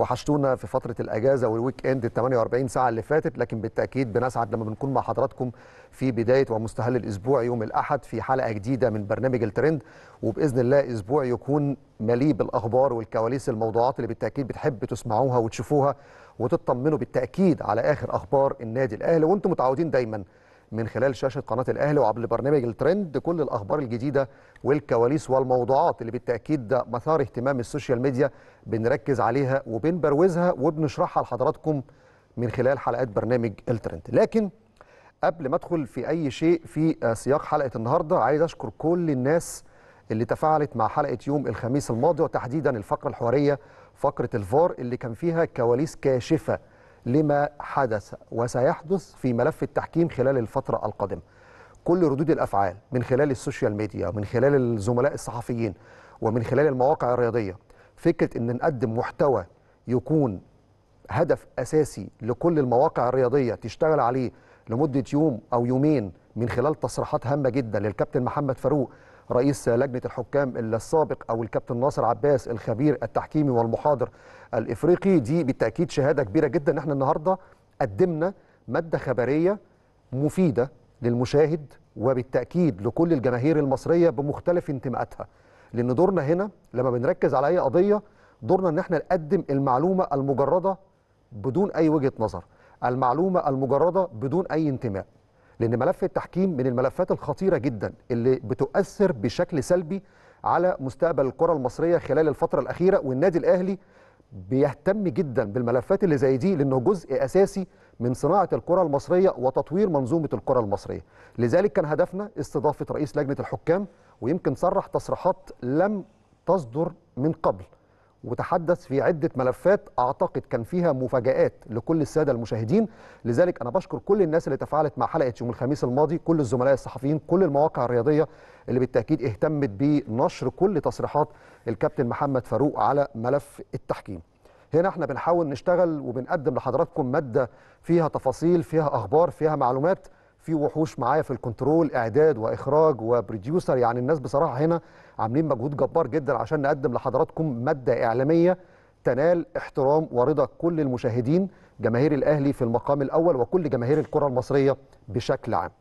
وحشتونا في فتره الاجازه والويك اند ال 48 ساعه اللي فاتت لكن بالتاكيد بنسعد لما بنكون مع حضراتكم في بدايه ومستهل الاسبوع يوم الاحد في حلقه جديده من برنامج الترند وباذن الله اسبوع يكون مليء بالاخبار والكواليس الموضوعات اللي بالتاكيد بتحب تسمعوها وتشوفوها وتطمنوا بالتاكيد على اخر اخبار النادي الاهلي وانتم متعودين دايما من خلال شاشه قناه الاهلي وعبر برنامج الترند كل الاخبار الجديده والكواليس والموضوعات اللي بالتاكيد مثار اهتمام السوشيال ميديا بنركز عليها وبنبروزها وبنشرحها لحضراتكم من خلال حلقات برنامج الترند لكن قبل ما ادخل في اي شيء في سياق حلقه النهارده عايز اشكر كل الناس اللي تفاعلت مع حلقه يوم الخميس الماضي وتحديدا الفقره الحواريه فقره الفار اللي كان فيها كواليس كاشفه لما حدث وسيحدث في ملف التحكيم خلال الفترة القادمة كل ردود الأفعال من خلال السوشيال ميديا ومن خلال الزملاء الصحفيين ومن خلال المواقع الرياضية فكرة أن نقدم محتوى يكون هدف أساسي لكل المواقع الرياضية تشتغل عليه لمدة يوم أو يومين من خلال تصريحات هامة جدا للكابتن محمد فاروق رئيس لجنه الحكام السابق او الكابتن ناصر عباس الخبير التحكيمي والمحاضر الافريقي دي بالتاكيد شهاده كبيره جدا ان احنا النهارده قدمنا ماده خبريه مفيده للمشاهد وبالتاكيد لكل الجماهير المصريه بمختلف انتماءاتها لان دورنا هنا لما بنركز على اي قضيه دورنا ان احنا نقدم المعلومه المجرده بدون اي وجهه نظر المعلومه المجرده بدون اي انتماء لان ملف التحكيم من الملفات الخطيره جدا اللي بتؤثر بشكل سلبي على مستقبل الكره المصريه خلال الفتره الاخيره والنادي الاهلي بيهتم جدا بالملفات اللي زي دي لانه جزء اساسي من صناعه الكره المصريه وتطوير منظومه الكره المصريه لذلك كان هدفنا استضافه رئيس لجنه الحكام ويمكن صرح تصريحات لم تصدر من قبل وتحدث في عدة ملفات أعتقد كان فيها مفاجآت لكل السادة المشاهدين لذلك أنا بشكر كل الناس اللي تفاعلت مع حلقة يوم الخميس الماضي كل الزملاء الصحفيين كل المواقع الرياضية اللي بالتأكيد اهتمت بنشر كل تصريحات الكابتن محمد فاروق على ملف التحكيم هنا احنا بنحاول نشتغل وبنقدم لحضراتكم مادة فيها تفاصيل فيها أخبار فيها معلومات في وحوش معايا في الكنترول اعداد واخراج وبروديوسر يعني الناس بصراحه هنا عاملين مجهود جبار جدا عشان نقدم لحضراتكم ماده اعلاميه تنال احترام ورضا كل المشاهدين جماهير الاهلي في المقام الاول وكل جماهير الكره المصريه بشكل عام